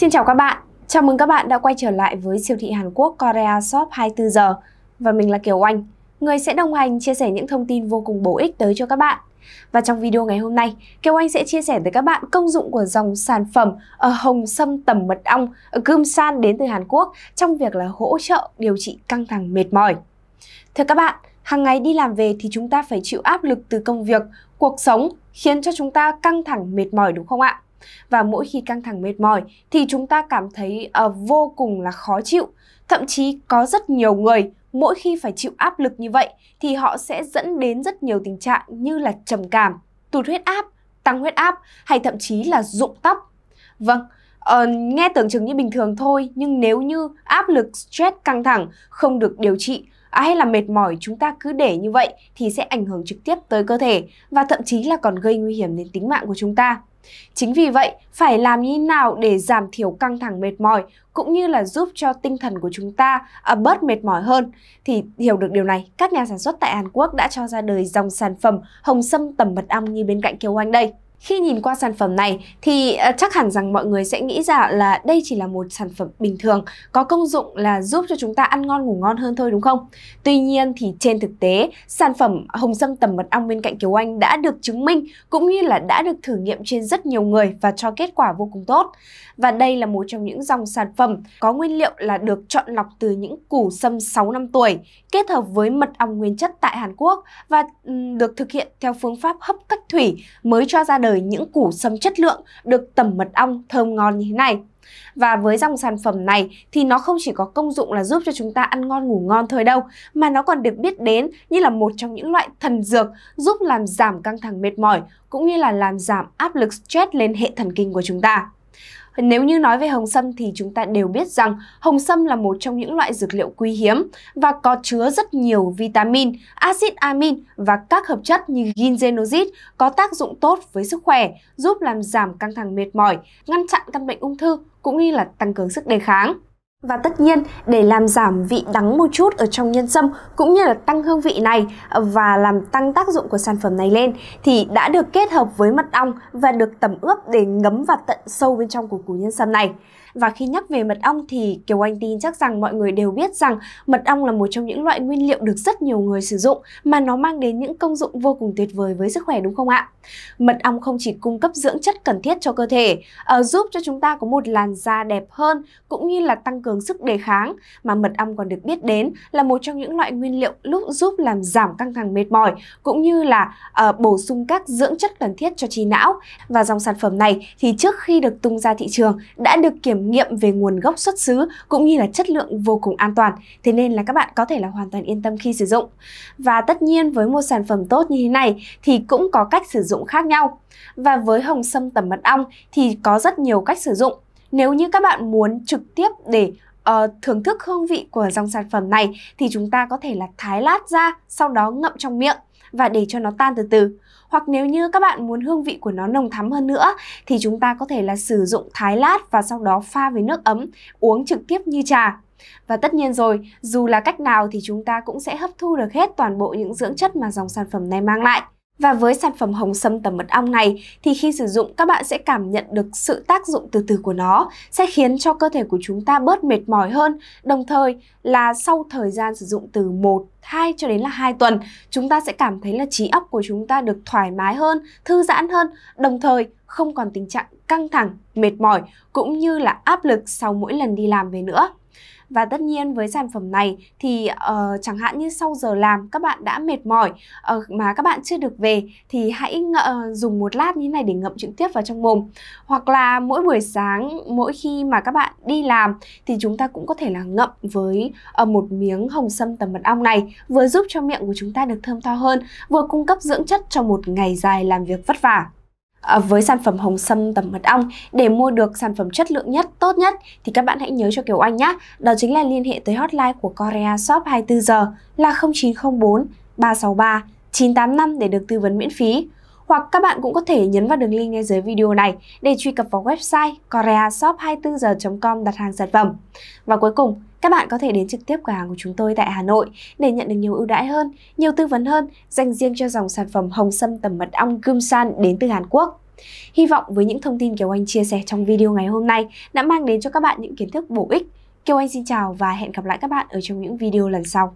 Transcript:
Xin chào các bạn, chào mừng các bạn đã quay trở lại với siêu thị Hàn Quốc Korea Shop 24 giờ và mình là Kiều Anh, người sẽ đồng hành chia sẻ những thông tin vô cùng bổ ích tới cho các bạn. Và trong video ngày hôm nay, Kiều Anh sẽ chia sẻ tới các bạn công dụng của dòng sản phẩm ở hồng sâm tầm mật ong Gum San đến từ Hàn Quốc trong việc là hỗ trợ điều trị căng thẳng mệt mỏi. Thưa các bạn, hàng ngày đi làm về thì chúng ta phải chịu áp lực từ công việc, cuộc sống khiến cho chúng ta căng thẳng mệt mỏi đúng không ạ? Và mỗi khi căng thẳng mệt mỏi thì chúng ta cảm thấy uh, vô cùng là khó chịu. Thậm chí có rất nhiều người mỗi khi phải chịu áp lực như vậy thì họ sẽ dẫn đến rất nhiều tình trạng như là trầm cảm, tụt huyết áp, tăng huyết áp hay thậm chí là rụng tóc. Vâng, Ờ, nghe tưởng chừng như bình thường thôi nhưng nếu như áp lực stress căng thẳng không được điều trị à, hay là mệt mỏi chúng ta cứ để như vậy thì sẽ ảnh hưởng trực tiếp tới cơ thể và thậm chí là còn gây nguy hiểm đến tính mạng của chúng ta. Chính vì vậy, phải làm như nào để giảm thiểu căng thẳng mệt mỏi cũng như là giúp cho tinh thần của chúng ta à, bớt mệt mỏi hơn. Thì hiểu được điều này, các nhà sản xuất tại Hàn Quốc đã cho ra đời dòng sản phẩm hồng sâm tẩm mật ong như bên cạnh Kiều Anh đây. Khi nhìn qua sản phẩm này thì ờ, chắc hẳn rằng mọi người sẽ nghĩ rằng là đây chỉ là một sản phẩm bình thường, có công dụng là giúp cho chúng ta ăn ngon ngủ ngon hơn thôi đúng không? Tuy nhiên thì trên thực tế, sản phẩm hồng sâm tầm mật ong bên cạnh Kiều Anh đã được chứng minh cũng như là đã được thử nghiệm trên rất nhiều người và cho kết quả vô cùng tốt. Và đây là một trong những dòng sản phẩm có nguyên liệu là được chọn lọc từ những củ sâm 6 năm tuổi, kết hợp với mật ong nguyên chất tại Hàn Quốc và được thực hiện theo phương pháp hấp cách thủy mới cho ra đời đời những củ sâm chất lượng được tẩm mật ong thơm ngon như thế này. Và với dòng sản phẩm này thì nó không chỉ có công dụng là giúp cho chúng ta ăn ngon ngủ ngon thôi đâu mà nó còn được biết đến như là một trong những loại thần dược giúp làm giảm căng thẳng mệt mỏi cũng như là làm giảm áp lực stress lên hệ thần kinh của chúng ta. Nếu như nói về hồng sâm thì chúng ta đều biết rằng hồng sâm là một trong những loại dược liệu quý hiếm và có chứa rất nhiều vitamin, axit amin và các hợp chất như ginsenozid có tác dụng tốt với sức khỏe, giúp làm giảm căng thẳng mệt mỏi, ngăn chặn căn bệnh ung thư cũng như là tăng cường sức đề kháng. Và tất nhiên, để làm giảm vị đắng một chút ở trong nhân sâm cũng như là tăng hương vị này và làm tăng tác dụng của sản phẩm này lên thì đã được kết hợp với mật ong và được tẩm ướp để ngấm vào tận sâu bên trong của củ nhân sâm này. Và khi nhắc về mật ong thì Kiều Anh tin chắc rằng mọi người đều biết rằng mật ong là một trong những loại nguyên liệu được rất nhiều người sử dụng mà nó mang đến những công dụng vô cùng tuyệt vời với sức khỏe đúng không ạ? Mật ong không chỉ cung cấp dưỡng chất cần thiết cho cơ thể, ờ, giúp cho chúng ta có một làn da đẹp hơn cũng như là tăng cường sức đề kháng mà mật ong còn được biết đến là một trong những loại nguyên liệu lúc giúp làm giảm căng thẳng mệt mỏi cũng như là uh, bổ sung các dưỡng chất cần thiết cho trí não và dòng sản phẩm này thì trước khi được tung ra thị trường đã được kiểm nghiệm về nguồn gốc xuất xứ cũng như là chất lượng vô cùng an toàn. Thế nên là các bạn có thể là hoàn toàn yên tâm khi sử dụng. Và tất nhiên với một sản phẩm tốt như thế này thì cũng có cách sử dụng khác nhau. Và với hồng sâm tẩm mật ong thì có rất nhiều cách sử dụng nếu như các bạn muốn trực tiếp để Ờ, thưởng thức hương vị của dòng sản phẩm này thì chúng ta có thể là thái lát ra, sau đó ngậm trong miệng và để cho nó tan từ từ. Hoặc nếu như các bạn muốn hương vị của nó nồng thắm hơn nữa thì chúng ta có thể là sử dụng thái lát và sau đó pha với nước ấm, uống trực tiếp như trà. Và tất nhiên rồi, dù là cách nào thì chúng ta cũng sẽ hấp thu được hết toàn bộ những dưỡng chất mà dòng sản phẩm này mang lại. Và với sản phẩm hồng sâm tầm mật ong này thì khi sử dụng các bạn sẽ cảm nhận được sự tác dụng từ từ của nó sẽ khiến cho cơ thể của chúng ta bớt mệt mỏi hơn. Đồng thời là sau thời gian sử dụng từ 1 2 cho đến là 2 tuần, chúng ta sẽ cảm thấy là trí óc của chúng ta được thoải mái hơn, thư giãn hơn, đồng thời không còn tình trạng căng thẳng, mệt mỏi cũng như là áp lực sau mỗi lần đi làm về nữa và tất nhiên với sản phẩm này thì uh, chẳng hạn như sau giờ làm các bạn đã mệt mỏi uh, mà các bạn chưa được về thì hãy uh, dùng một lát như này để ngậm trực tiếp vào trong mồm hoặc là mỗi buổi sáng mỗi khi mà các bạn đi làm thì chúng ta cũng có thể là ngậm với uh, một miếng hồng sâm tầm mật ong này vừa giúp cho miệng của chúng ta được thơm tho hơn vừa cung cấp dưỡng chất cho một ngày dài làm việc vất vả À, với sản phẩm hồng sâm tẩm mật ong để mua được sản phẩm chất lượng nhất, tốt nhất thì các bạn hãy nhớ cho Kiều Anh nhé. Đó chính là liên hệ tới hotline của Korea Shop 24 giờ là 0904 363 985 để được tư vấn miễn phí. Hoặc các bạn cũng có thể nhấn vào đường link ngay dưới video này để truy cập vào website koreashop24giờ.com đặt hàng sản phẩm. Và cuối cùng, các bạn có thể đến trực tiếp cửa hàng của chúng tôi tại Hà Nội để nhận được nhiều ưu đãi hơn, nhiều tư vấn hơn dành riêng cho dòng sản phẩm hồng sâm tẩm mật ong Gumsan đến từ Hàn Quốc. Hy vọng với những thông tin Kiều Anh chia sẻ trong video ngày hôm nay đã mang đến cho các bạn những kiến thức bổ ích. Kiều Anh xin chào và hẹn gặp lại các bạn ở trong những video lần sau.